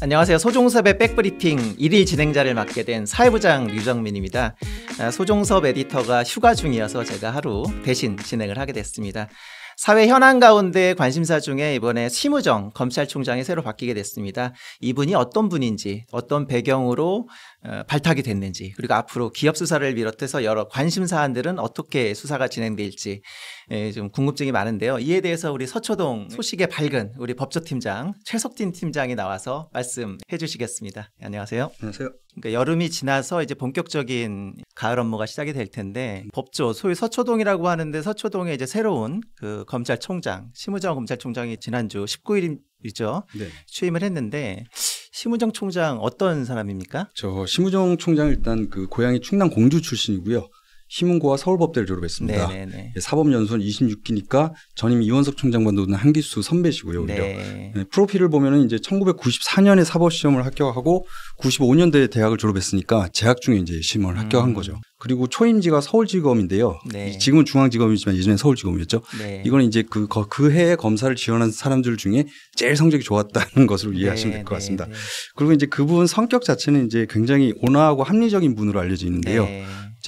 안녕하세요. 소종섭의 백브리핑 1일 진행자를 맡게 된 사회부장 류정민입니다. 아, 소종섭 에디터가 휴가 중이어서 제가 하루 대신 진행을 하게 됐습니다. 사회 현안 가운데 관심사 중에 이번에 심우정 검찰총장이 새로 바뀌게 됐습니다. 이분이 어떤 분인지, 어떤 배경으로 어, 발탁이 됐는지, 그리고 앞으로 기업 수사를 비롯해서 여러 관심 사안들은 어떻게 수사가 진행될지 예, 좀 궁금증이 많은데요. 이에 대해서 우리 서초동 네. 소식의 밝은 우리 법조팀장 최석진 팀장이 나와서 말씀해 주시겠습니다. 예, 안녕하세요. 안녕하세요. 그러니까 여름이 지나서 이제 본격적인 가을 업무가 시작이 될 텐데 법조 소위 서초동이라고 하는데 서초동에 이제 새로운 그 검찰총장 심우정 검찰총장이 지난주 19일이죠 네. 취임을 했는데 심우정 총장 어떤 사람입니까? 저 심우정 총장 일단 그 고향이 충남 공주 출신이고요. 시문고와 서울법대를 졸업했습니다. 네, 네, 네. 예, 사법연수원 26기니까 전임 이원석 총장과다는한 기수 선배시고요. 오히려 네. 예, 프로필을 보면은 이제 1994년에 사법시험을 합격하고 95년도에 대학을 졸업했으니까 재학 중에 이제 시험을 음. 합격한 거죠. 그리고 초임지가 서울지검인데요. 네. 지금은 중앙지검이지만 예전에 서울지검이었죠. 네. 이건 이제 그, 그 해에 검사를 지원한 사람들 중에 제일 성적이 좋았다는 것으로 네, 이해하시면 될 것 같습니다. 그리고 이제 그분 성격 자체는 이제 굉장히 온화하고 합리적인 분으로 알려져 있는데요.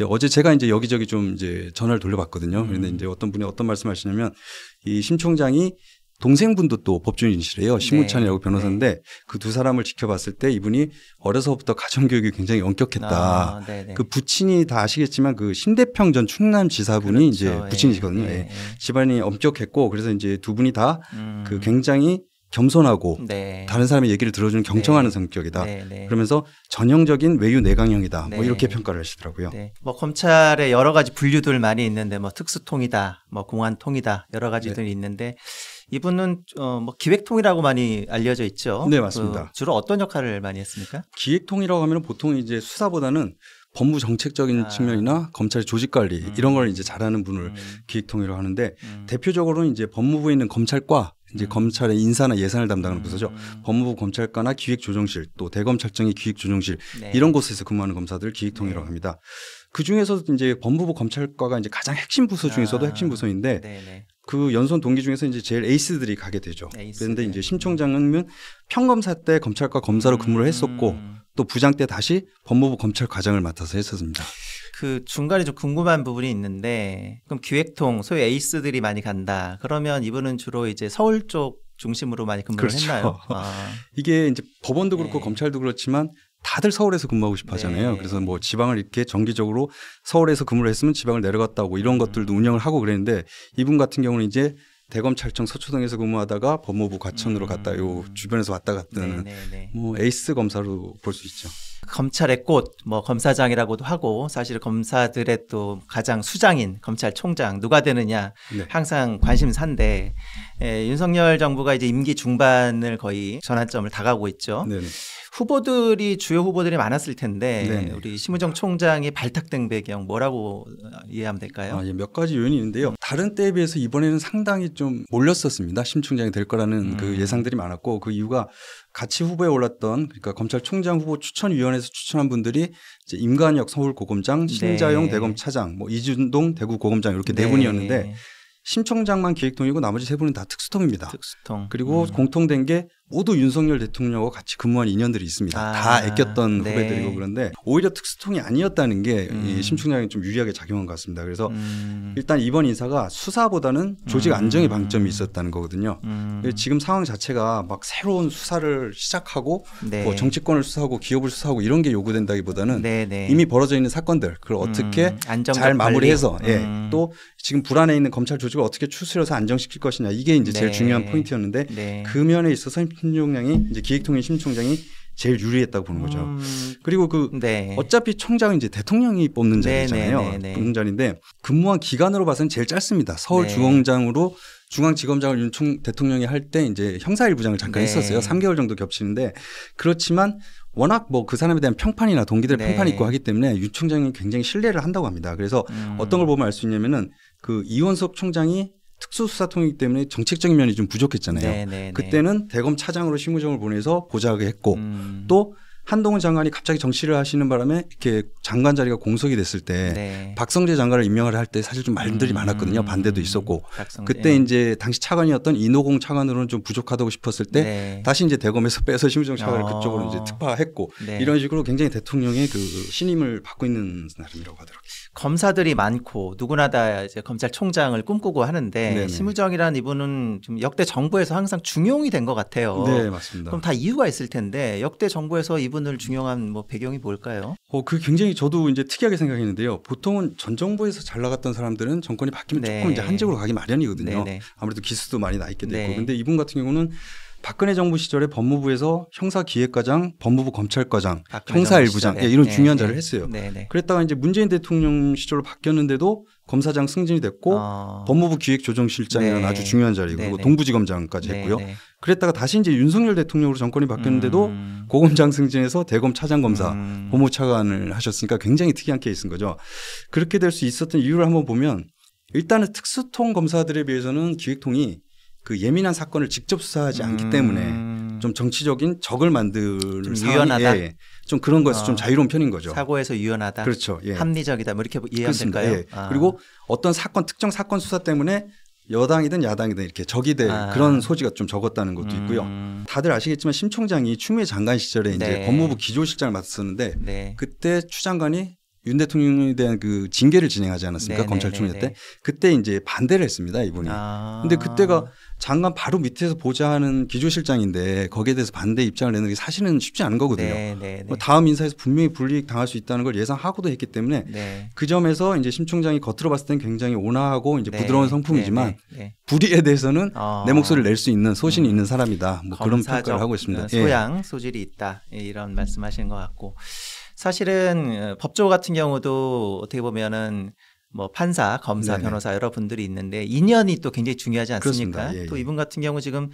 이제 어제 제가 이제 여기저기 좀 이제 전화를 돌려봤거든요. 그런데 음. 이제 어떤 분이 어떤 말씀 하시냐면 이 심 총장이 동생분도 또 법조인이시래요. 신무찬이라고 네. 네. 변호사인데 네. 그 그두 사람을 지켜봤을 때 이분이 어려서부터 가정교육이 굉장히 엄격했다. 아, 네, 네. 그 부친이 다 아시겠지만 그신대평전 충남지사분이 그렇죠. 이제 예. 부친이시거든요. 예. 예. 집안이 엄격했고 그래서 이제 두 분이 다그 음. 그 굉장히 겸손하고 네. 다른 사람의 얘기를 들어주는 경청하는 네. 성격이다. 네, 네. 그러면서 전형적인 외유 내강형이다. 뭐 네. 이렇게 평가를 하시더라고요. 네. 뭐검찰에 여러 가지 분류들 많이 있는데 뭐 특수통이다, 뭐 공안통이다 여러 가지들이 있는데 이분은 어, 뭐 기획통이라고 많이 알려져 있죠. 네 맞습니다. 그 주로 어떤 역할을 많이 했습니까? 기획통이라고 하면 보통 이제 수사보다는 법무 정책적인 아. 측면이나 검찰의 조직 관리 음. 이런 걸 이제 잘하는 분을 음. 기획통이라고 하는데 음. 대표적으로는 이제 법무부에 있는 검찰과 이제 음. 검찰의 인사나 예산을 담당하는 음. 부서죠. 법무부 검찰과나 기획조정실 또 대검찰청의 기획조정실 네. 이런 곳에서 근무하는 검사들 기획통이라고 네. 합니다. 그 중에서도 이제 법무부 검찰과가 이제 가장 핵심 부서 중에서도 아, 핵심 부서인데 네네. 네. 그 연선 동기 중에서 이제 제일 에이스들이 가게 되죠. 에이스, 그런데 이제 심청장은 음. 평검사 때 검찰과 검사로 근무를 했었고 음. 또 부장 때 다시 법무부 검찰 과장을 맡아서 했었습니다. 그 중간에 좀 궁금한 부분이 있는데 그럼 기획통 소위 에이스들이 많이 간다. 그러면 이분은 주로 이제 서울 쪽 중심으로 많이 근무를 그렇죠. 했나요? 아. 이게 이제 법원도 그렇고 네. 검찰도 그렇지만 다들 서울에서 근무하고 싶어 하잖아요. 네. 그래서 뭐 지방을 이렇게 정기적으로 서울에서 근무를 했으면 지방을 내려갔다 고 이런 음. 것들도 운영을 하고 그랬는데 이분 같은 경우는 이제 대검찰청 서초동에서 근무하다가 법무부 과천으로 음. 갔다 요 주변에서 왔다 갔던 네, 네, 네. 뭐 에이스 검사로 볼 수 있죠. 검찰의 꽃, 뭐 검사장이라고도 하고 사실 검사들의 또 가장 수장인 검찰총장 누가 되느냐 네. 항상 관심사인데 예, 윤석열 정부가 이제 임기 중반을 거의 전환점을 다가고 오 있죠. 네네. 후보들이 주요 후보들이 많았을 텐데 네 우리 심우정 총장이 발탁된 배경 뭐라고 이해하면 될까요? 아, 예, 몇 가지 요인이 있는데요. 다른 때에 비해서 이번에는 상당히 좀 몰렸었습니다. 심 총장이 될 거라는 그 음. 그 예상들이 많았고 그 이유가 같이 후보에 올랐던 그러니까 검찰총장 후보 추천위원회에서 추천한 분들이 이제 임관혁 서울고검장, 신자영 네. 대검 차장, 뭐 이준동 대구고검장 이렇게 네, 네 분이었는데 심 총장만 기획통이고 나머지 세 분은 다 특수통입니다. 특수통. 그리고 음. 공통된 게 모두 윤석열 대통령하고 같이 근무한 인연들이 있습니다. 아, 다 아꼈던 네. 후배들이고 그런데 오히려 특수통이 아니었다는 게 음. 심층장이좀 유리하게 작용한 것 같습니다. 그래서 음. 일단 이번 인사가 수사보다는 조직 음. 안정의 음. 방점이 있었다는 거거든요. 음. 지금 상황 자체가 막 새로운 수사를 시작하고 네. 뭐 정치권을 수사하고 기업을 수사하고 이런 게 요구된다기보다는 네, 네. 이미 벌어져 있는 사건들 그걸 어떻게 음, 잘 마무리해서 예, 또 지금 불안에 있는 검찰 조직을 어떻게 추스려서 안정시킬 것이냐 이게 이제 제일 네. 중요한 포인트였는데 네. 그 면에 있어서 신총장이 이제 기획통일신총장이 제일 유리했다고 보는 거죠. 음... 그리고 그 네. 어차피 총장은 이제 대통령이 뽑는 네, 네, 자리잖아요. 네, 네, 뽑는 자리인데 근무한 기간으로 봐서는 제일 짧습니다. 서울중앙장으로 중앙지검장을 윤총 대통령이 할 때 이제 형사일부장을 잠깐 했었어요. 3개월 정도 겹치는데 그렇지만 워낙 뭐 그 사람에 대한 평판이나 동기들 네. 평판이 있고 하기 때문에 윤 총장이 굉장히 신뢰를 한다고 합니다. 그래서 음. 어떤 걸 보면 알 수 있냐면은 그이원석 총장이 특수수사통이기 때문에 정책적인 면이 좀 부족했잖아요. 네네네. 네, 네. 그때는 대검 차장으로 실무정을 보내서 보좌하게 했고 음. 또 한동훈 장관이 갑자기 정치를 하시는 바람에 이렇게 장관 자리가 공석이 됐을 때 네. 박성재 장관을 임명을 할 때 사실 좀 말들이 음, 많았거든요. 반대도 음, 있었고 박성재. 그때 이제 당시 차관이었던 인호공 차관으로는 좀 부족하다고 싶었을 때 네. 다시 이제 대검에서 빼서 심우정 차관을 어. 그쪽으로 이제 특파했고 네. 이런 식으로 굉장히 대통령의 그 신임을 받고 있는 사람이라고 하더라고요. 검사들이 많고 누구나 다 이제 검찰총장을 꿈꾸고 하는데 심우정이라는 이분은 좀 역대 정부에서 항상 중용이 된 것 같아요. 네 맞습니다. 그럼 다 이유가 있을 텐데 역대 정부에서 이 이분을 중용한 뭐 배경이 뭘까요? 어, 그 굉장히 저도 이제 특이하게 생각했는데요. 보통은 전 정부에서 잘 나갔던 사람들은 정권이 바뀌면 네. 조금 이제 한쪽으로 가기 마련이거든요. 네네. 네. 아무래도 기수도 많이 나 있게 됐고 네. 근데 이분 같은 경우는 박근혜 정부 시절에 법무부에서 형사기획과장, 법무부 검찰과장, 형사일부장 예, 네. 이런 중요한 네. 자를 했어요. 네네. 그랬다가 이제 문재인 대통령 시절로 바뀌었는데도 검사장 승진이 됐고 어... 법무부 기획조정실장이라는 네. 아주 중요한 자리 그리고 동부지검장까지 했고요. 네 그랬다가 다시 이제 윤석열 대통령으로 정권이 바뀌었는데도 음. 고검장 승진해서 대검 차장검사 음. 법무차관을 하셨으니까 굉장히 특이한 케이스인 거죠. 그렇게 될 수 있었던 이유를 한번 보면 일단은 특수통 검사들에 비해서는 기획통이 그 예민한 사건을 직접 수사하지 않기 음. 때문에 좀 정치적인 적을 만들 유연하다. 예, 예, 좀 그런 거에서 어. 아. 좀 자유로운 편인 거죠. 사고에서 유연하다. 그렇죠. 예. 합리적일까요 뭐 예. 아. 그리고 어떤 사건 특정 사건 수사 때문에 여당이든 야당이든 이렇게 적이 될 아. 그런 소지가 좀 적었다는 것도 음. 있고요. 다들 아시겠지만 심 총장이 추미애 장관 시절에 네. 이제 법무부 기조실장을 맡았었는데 네. 그때 추 장관이 윤 대통령에 대한 그 징계를 진행하지 않았습니까? 네, 네, 검찰총장 네, 때. 그때 이제 반대를 했습니다, 이분이. 아. 근데 그때가 장관 바로 밑에서 보좌하는 기조실장인데 거기에 대해서 반대 입장을 내는 게 사실은 쉽지 않은 거거든요. 네, 네, 네. 뭐 다음 인사에서 분명히 불이익 당할 수 있다는 걸 예상하고도 했기 때문에 네. 그 점에서 이제 심총장이 겉으로 봤을 땐 굉장히 온화하고 이제 네, 부드러운 성품이지만 네, 불의에 대해서는 어. 내 목소리를 낼 수 있는 소신이 음. 있는 사람이다. 뭐 그런 평가를 하고 있습니다. 그 예. 소양 예. 소질이 있다 이런 말씀하신것 같고 사실은 어, 법조 같은 경우도 어떻게 보면은 뭐 판사, 검사, 네네. 변호사 여러분들이 있는데 인연이 또 굉장히 중요하지 않습니까? 예, 예. 또 이분 같은 경우 지금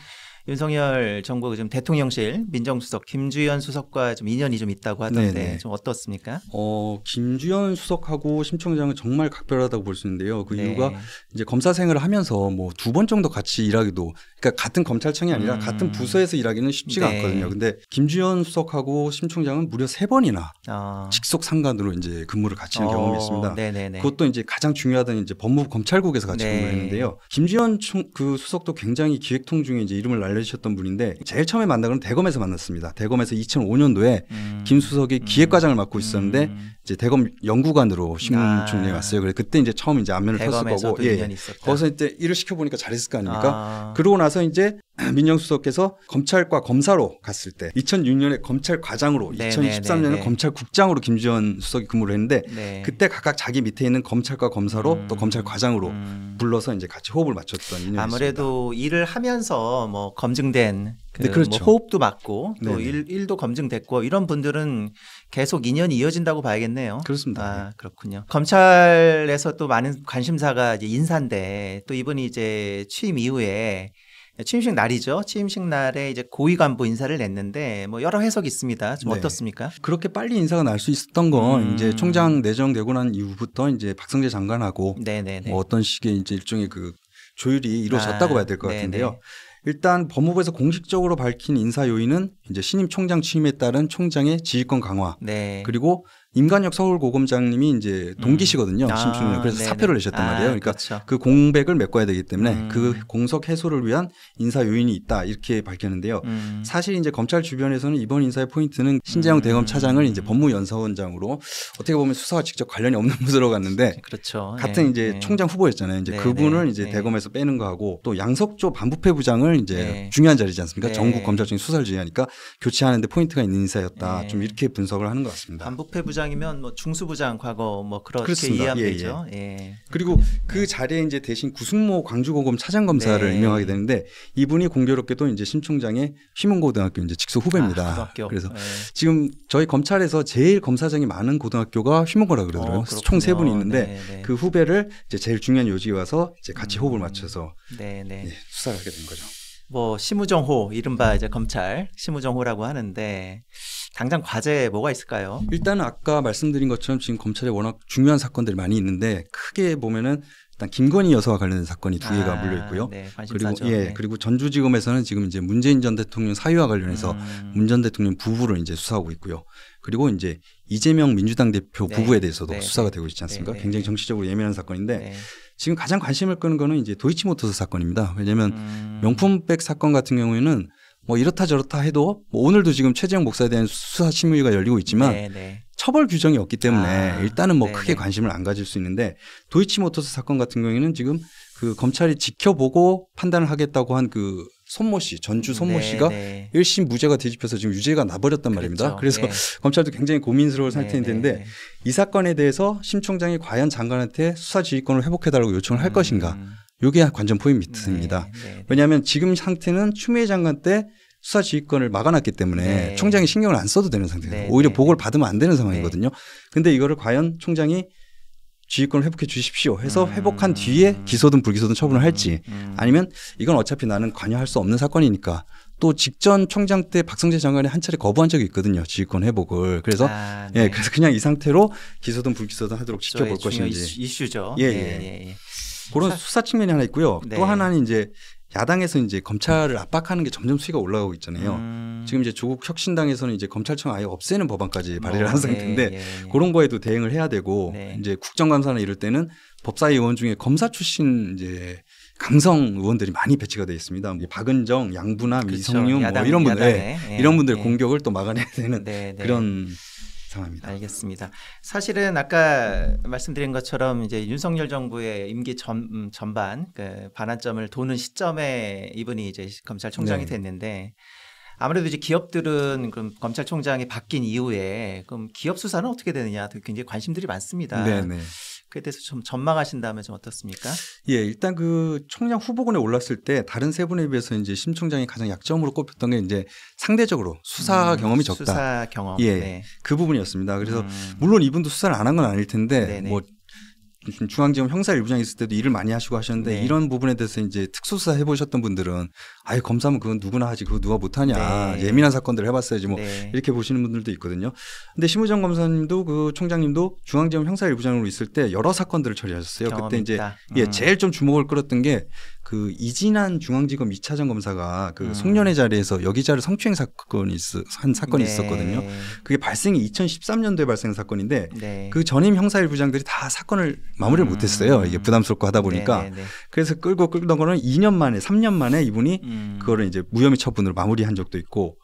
윤석열 정부 지금 대통령실 민정수석 김주현 수석과 좀 인연이 좀 있다고 하던데 네네. 좀 어떻습니까? 어 김주현 수석하고 심청장은 정말 각별하다고 볼 수 있는데요. 그 네. 이유가 이제 검사 생활을 하면서 뭐 두 번 정도 같이 일하기도 그러니까 같은 검찰청이 아니라 음. 같은 부서에서 일하기는 쉽지가 네. 않거든요. 근데 김주현 수석하고 심청장은 무려 세 번이나 어. 직속 상관으로 이제 근무를 같이 한 어. 경험이 있습니다. 네네네. 그것도 이제 가장 중요하다는 이제 법무부 검찰국에서 같이 네. 근무했는데요. 김주현 총, 그 수석도 굉장히 기획통 중에 이제 이름을 날 알려주셨던 분인데 제일 처음에 만나건 대검에서 만났습니다. 대검에서 2005년도에 음. 김수석이 기획과장을 맡고 있었는데 음. 이제 대검 연구관으로 신문총리에 아. 왔어요. 그래 그때 이제 처음 이제 안면을 폈을 거고 예. 예. 거기서 이제 일을 시켜 보니까 잘했을 거 아닙니까? 아. 그러고 나서 이제 민영수석께서 검찰과 검사로 갔을 때 2006년에 검찰과장으로 2013년에 네, 네, 검찰국장으로 김지현 수석이 근무를 했는데 네. 그때 각각 자기 밑에 있는 검찰과 검사로 음, 또 검찰과장으로 음. 불러서 이제 같이 호흡을 맞췄던 인연이었습니다. 아무래도 일을 하면서 뭐 검증된 그 뭐 그렇죠. 뭐 호흡도 맞고 또 일, 일도 검증됐고 이런 분들은 계속 인연이 이어진다고 봐야겠네요. 그렇습니다. 아, 그렇군요. 검찰에서 또 많은 관심사가 이제 인사인데 또 이분이 이제 취임 이후에 네, 취임식 날이죠. 취임식 날에 이제 고위 간부 인사를 냈는데 뭐 여러 해석이 있습니다. 좀 네. 어떻습니까? 그렇게 빨리 인사가 날 수 있었던 건 음. 이제 총장 내정되고 난 이후부터 이제 박성재 장관하고 네네네. 네, 네. 뭐 어떤 식의 이제 일종의 그 조율이 이루어졌다고 아, 봐야 될 것 같은데요. 일단 법무부에서 공식적으로 밝힌 인사 요인은 이제 신임 총장 취임에 따른 총장의 지휘권 강화, 네. 그리고 임관혁 서울고검장님이 이제 음. 동기시거든요. 음. 아, 심춘영. 그래서 네 사표를 내셨단 아, 말이에요. 그러니까 그렇죠. 그 공백을 메꿔야 되기 때문에 음. 그 공석 해소를 위한 인사 요인이 있다 이렇게 밝혔는데요. 음. 사실 이제 검찰 주변에서는 이번 인사의 포인트는 신재영 음. 대검 차장을 이제 법무연사원장으로 어떻게 보면 수사와 직접 관련이 없는 부으로 갔는데 그렇죠. 같은 네. 이제 네. 총장 후보였잖아요. 이제 네. 그분을 네. 이제 네. 대검에서 빼는 거하고 또 양석조 반부패 부장을 이제 네. 중요한 자리지 않습니까? 전국 검찰청이 수사를 지휘하니까 교체하는데 포인트가 있는 인사였다. 좀 이렇게 분석을 하는 것 같습니다. 반부패 부장 부장이면 뭐 중수부장 과거 뭐 그렇게 그렇습니다. 이해하면 예, 되죠. 예. 예. 그리고 그 자리에 이제 대신 구승모 광주고검 차장검사를 네. 임명하게 되는데 이분이 공교롭게도 이제 심 총장의 휘문고등학교 이제 직속 후배입니다. 아, 그래서 네. 지금 저희 검찰에서 제일 검사장이 많은 고등학교가 휘문고라 그러더라고요. 어, 총세 분이 있는데 네, 네, 그 후배를 이제 제일 중요한 요직에 와서 이제 같이 호흡을 음. 맞춰서 네, 네. 예, 수사를 하게 된 거죠. 뭐 심우정호 이른바 이제 검찰 심우정호라고 하는데 당장 과제 뭐가 있을까요? 일단 아까 말씀드린 것처럼 지금 검찰에 워낙 중요한 사건들이 많이 있는데 크게 보면은 일단 김건희 여사와 관련된 사건이 두 개가 아, 물려 있고요. 네, 그리고 예, 네. 그리고 전주지검에서는 지금 이제 문재인 전 대통령 사유와 관련해서 음. 문전 대통령 부부를 이제 수사하고 있고요. 그리고 이제 이재명 민주당 대표 네. 부부에 대해서도 네. 수사가 되고 있지 않습니까? 네, 네, 굉장히 네. 정치적으로 예민한 사건인데 지금 가장 관심을 끄는 거는 이제 도이치모터스 사건입니다. 왜냐하면 음. 명품백 사건 같은 경우에는 뭐 이렇다 저렇다 해도 뭐 오늘도 지금 최재형 목사에 대한 수사 심의가 열리고 있지만 네네. 네. 처벌 규정이 없기 때문에 아, 일단은 뭐 네네. 크게 네. 관심을 안 가질 수 있는데 도이치모터스 사건 같은 경우에는 지금 그 검찰이 지켜보고 판단을 하겠다고 한 그 손모 씨, 전주 손모 네, 씨가 네, 1심 무죄가 뒤집혀서 지금 유죄가 나버렸단 그렇죠. 말입니다. 그래서 네. 검찰도 굉장히 고민스러울 상태인 텐데 이 사건에 대해서 심 총장이 과연 장관한테 수사 지휘권을 회복해달라고 요청을 할 음. 것인가 요게 관전 포인트입니다. 네, 네, 네. 왜냐하면 지금 상태는 추미애 장관 때 수사 지휘권을 막아놨기 때문에 네. 총장이 신경을 안 써도 되는 상태예요. 네. 오히려 보고를 받으면 안 되는 상황이거든요. 그런데 이거를 과연 총장이 지휘권을 회복해 주십시오 해서 음. 회복한 뒤에 기소든 불기소든 처분을 할지 음, 음. 아니면 이건 어차피 나는 관여할 수 없는 사건이니까 또 직전 총장 때 박성재 장관이 한 차례 거부한 적이 있거든요. 지휘권 회복을. 그래서 아, 네. 예, 그래서 그냥 이 상태로 기소든 불기소든 하도록 지켜볼 것인지 이슈, 이슈죠. 예, 예. 예, 예. 예. 그런 수사, 측면이 하나 있고요. 네. 또 하나는 이제 야당에서 이제 검찰을 압박하는 게 점점 수위가 올라가고 있잖아요. 음. 지금 이제 조국 혁신당에서는 이제 검찰청 아예 없애는 법안까지 뭐, 발의를 어, 한 예, 상태인데 네, 네. 그런 거에도 대응을 해야 되고 네. 이제 국정감사나 이럴 때는 법사위 의원 중에 검사 출신 이제 강성 의원들이 많이 배치가 돼 있습니다. 뭐 박은정, 양부함 그렇죠. 이성윤 야뭐 이런 분들, 에 예, 이런 분들 공격을 또 막아내야 되는 네, 네. 그런 추천합니다. 알겠습니다. 사실은 아까 말씀드린 것처럼 이제 윤석열 정부의 임기 전, 음, 전반 그 반환점을 도는 시점에 이분이 이제 검찰총장이 네. 됐는데 아무래도 이제 기업들은 그럼 검찰총장이 바뀐 이후에 그럼 기업 수사는 어떻게 되느냐 굉장히 관심들이 많습니다. 네네. 네. 그에 대해서 좀 전망하신다면 좀 어떻습니까? 예, 일단 그 총장 후보군에 올랐을 때 다른 세 분에 비해서 이제 심 총장이 가장 약점으로 꼽혔던 게 이제 상대적으로 수사 음, 경험이 적다. 수사 경험. 예, 네. 그 부분이었습니다. 그래서 음. 물론 이분도 수사를 안 한 건 아닐 텐데 네네. 네. 뭐 중앙지검 형사 일부장 있을 때도 일을 많이 하시고 하셨는데 네. 이런 부분에 대해서 이제 특수수사 해보셨던 분들은 아예 검사면 그건 누구나 하지 그거 누가 못하냐 네. 예민한 사건들을 해봤어야지 뭐 네. 이렇게 보시는 분들도 있거든요. 근데 심우정 검사님도 그 총장님도 중앙지검 형사일부장으로 있을 때 여러 사건들을 처리하셨어요. 그때 이제 예, 음. 예 제일 좀 주목을 끌었던 게 그 이진한 중앙지검 2차장 검사가 그 음. 송년회 자리에서 여기자를 성추행 사건이 있어, 한 사건이 네. 있었거든요. 그게 발생이 2013년도에 발생한 사건인데 네. 그 전임 형사일부장들이 다 사건을 마무리를 음. 못했어요. 이게 부담스럽고 하다 보니까 네, 네, 그래서 끌고 끌던 거는 2년 만에 3년 만에 이분이 음. 음. 그거를 이제 무혐의 처분으로 마무리한 적도 있고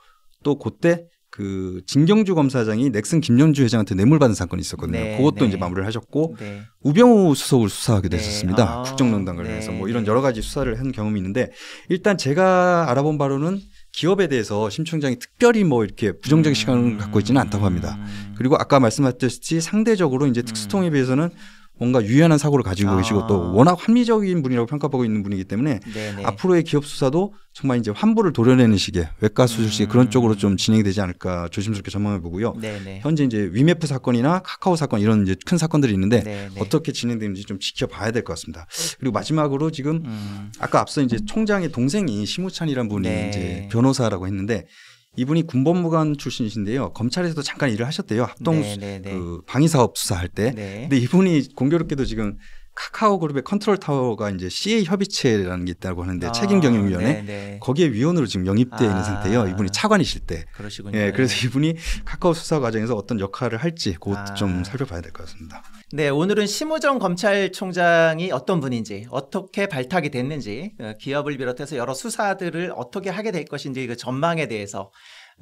또 그때 그 진경주 검사장이 넥슨 김영주 회장한테 뇌물 받은 사건이 있었거든요. 네, 그것도 네. 이제 마무리를 하셨고 네. 우병우 수석을 수사하게 되었습니다 네. 아, 국정농단을 해서 뭐 네. 이런 여러 가지 수사를 한 경험이 있는데 일단 제가 알아본 바로는 기업에 대해서 심총장이 특별히 뭐 이렇게 부정적인 시간을 음. 갖고 있지는 않다고 합니다. 그리고 아까 말씀하셨듯이 상대적으로 이제 특수통에 음. 비해서는 뭔가 유연한 사고를 가지고 아. 계시고 또 워낙 합리적인 분이라고 평가받고 있는 분이기 때문에 네네. 앞으로의 기업 수사도 정말 이제 환불을 도려내는 식의 외과 수술식 음. 그런 쪽으로 좀 진행이 되지 않을까 조심스럽게 전망해 보고요. 네네. 현재 이제 위메프 사건이나 카카오 사건 이런 이제 큰 사건들이 있는데 네네. 어떻게 진행되는지 좀 지켜봐야 될 것 같습니다. 그리고 마지막으로 지금 음. 아까 앞서 이제 총장의 동생이 심우찬이라는 분이 네. 이제 변호사라고 했는데 이분이 군법무관 출신이신데요. 검찰에서도 잠깐 일을 하셨대요. 합동 네, 네, 네. 그 방위사업 수사할 때. 네. 근데 이분이 공교롭게도 지금 카카오 그룹의 컨트롤 타워가 이제 CA 협의체라는 게 있다고 하는데 아, 책임 경영위원회 네, 네. 거기에 위원으로 지금 영입돼 아, 있는 상태예요. 이분이 차관이실 때. 그러시군요. 예, 그래서 네. 이분이 카카오 수사 과정에서 어떤 역할을 할지 그것도 아. 좀 살펴봐야 될 것 같습니다. 네, 오늘은 심우정 검찰총장이 어떤 분인지, 어떻게 발탁이 됐는지, 어, 기업을 비롯해서 여러 수사들을 어떻게 하게 될 것인지 그 전망에 대해서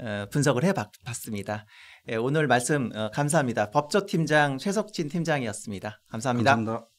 어, 분석을 해봤습니다. 예, 오늘 말씀 어, 감사합니다. 법조팀장 최석진 팀장이었습니다 감사합니다. 감사합니다.